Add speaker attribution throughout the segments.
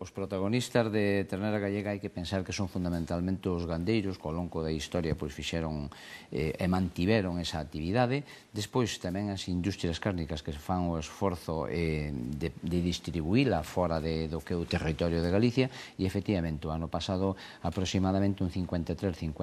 Speaker 1: Os protagonistas de Ternera Gallega hai que pensar que son fundamentalmente os gandeiros que ao longo da historia pois fixeron eh, e mantiveron esa actividade. Despois tamén as industrias cárnicas que se fan o esforzo eh, de, de distribuíla fora de, do que é o territorio de Galicia e efectivamente o ano pasado aproximadamente un 53-54%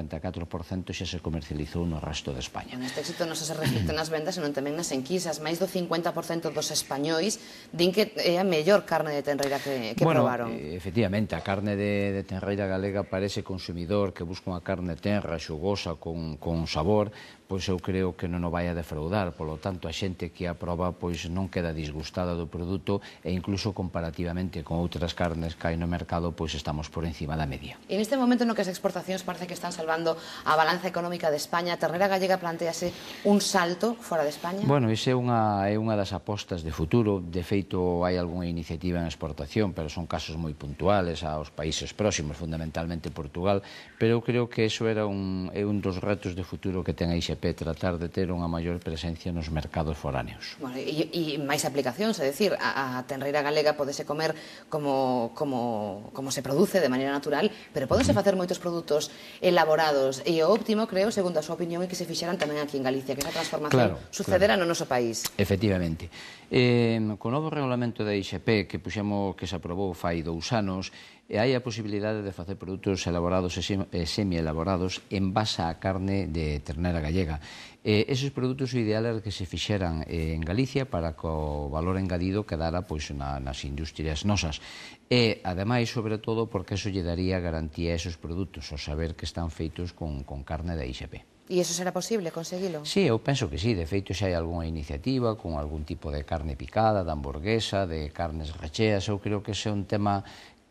Speaker 1: xa se comercializou no resto de España.
Speaker 2: Este éxito non se reflicte nas vendas senón tamén nas enquisas. Máis do 50% dos españois din que é a mellor carne de Ternera que, que bueno, probar levaron.
Speaker 1: Eh, efectivamente, a carne de, de tenreira galega parece consumidor que busca unha carne tenra, xugosa, con, con sabor, pois eu creo que non o vai a defraudar. Polo tanto, a xente que a proba pois non queda disgustada do produto e incluso comparativamente con outras carnes que hai no mercado, pois estamos por encima da media.
Speaker 2: En este momento no que as exportacións parece que están salvando a balanza económica de España, a ternera gallega plantease un salto fora de España?
Speaker 1: Bueno, iso é unha, é unha das apostas de futuro. De feito, hai algunha iniciativa en exportación, pero son casos casos moi puntuales aos países próximos, fundamentalmente Portugal, pero eu creo que eso era un, é un dos retos de futuro que ten a IXP, tratar de ter unha maior presencia nos mercados foráneos.
Speaker 2: Bueno, e, e máis aplicacións, é dicir, a, a tenreira galega podese comer como, como, como se produce de maneira natural, pero podese facer moitos produtos elaborados, e o óptimo, creo, segundo a súa opinión, é que se fixaran tamén aquí en Galicia, que esa transformación claro, sucedera claro. no noso país.
Speaker 1: Efectivamente. Eh, co novo regulamento da IXP que puxemos que se aprobou fai fai dous anos, e hai a posibilidade de facer produtos elaborados e semi-elaborados en base á carne de ternera gallega. E eses produtos o ideal era que se fixeran eh, en Galicia para que o valor engadido quedara pois, na, nas industrias nosas. E, ademais, sobre todo, porque eso lle daría garantía a esos produtos, o saber que están feitos con, con carne da IXP.
Speaker 2: E iso será posible conseguilo?
Speaker 1: Sí, eu penso que sí, de feito xa hai algunha iniciativa con algún tipo de carne picada, de hamburguesa, de carnes recheas, eu creo que ese é un tema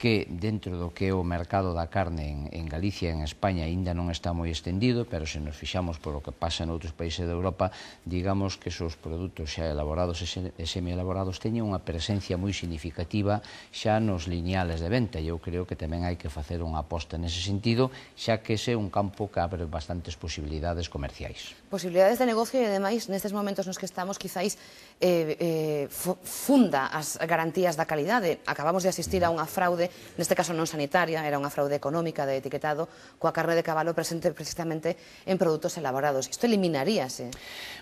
Speaker 1: que dentro do que é o mercado da carne en, en Galicia e en España aínda non está moi extendido, pero se nos fixamos polo que pasa en outros países de Europa, digamos que esos produtos xa elaborados e semielaborados teñen unha presencia moi significativa xa nos lineales de venta. Eu creo que tamén hai que facer unha aposta nese sentido, xa que ese é un campo que abre bastantes posibilidades comerciais.
Speaker 2: Posibilidades de negocio e, ademais, nestes momentos nos que estamos, quizáis eh, eh, funda as garantías da calidade. Acabamos de asistir a unha fraude neste caso non sanitaria, era unha fraude económica de etiquetado coa carne de cabalo presente precisamente en produtos elaborados. Isto eliminaríase.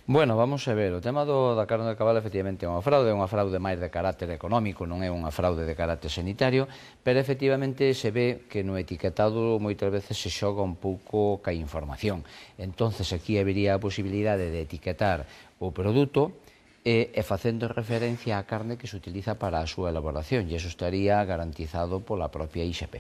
Speaker 1: Bueno, vamos a ver, o tema do, da carne de cabalo efectivamente é unha fraude, é unha fraude máis de carácter económico, non é unha fraude de carácter sanitario, pero efectivamente se ve que no etiquetado moitas veces se xoga un pouco ca información. Entonces aquí habería a posibilidade de etiquetar o produto, e, e facendo referencia á carne que se utiliza para a súa elaboración, e iso estaría garantizado pola propia IXP.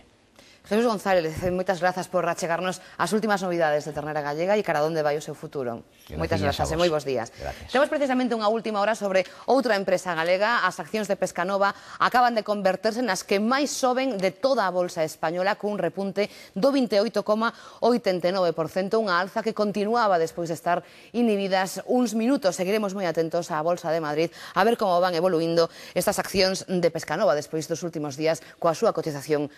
Speaker 2: Jesús González, moitas grazas por achegarnos as últimas novidades de Ternera Gallega e cara onde vai o seu futuro. Gracias moitas grazas e moi bons días. Gracias. Temos precisamente unha última hora sobre outra empresa galega. As accións de Pescanova acaban de converterse nas que máis soben de toda a bolsa española cun repunte do 28,89%, unha alza que continuaba despois de estar inhibidas uns minutos. Seguiremos moi atentos á Bolsa de Madrid a ver como van evoluindo estas accións de Pescanova despois dos últimos días coa súa cotización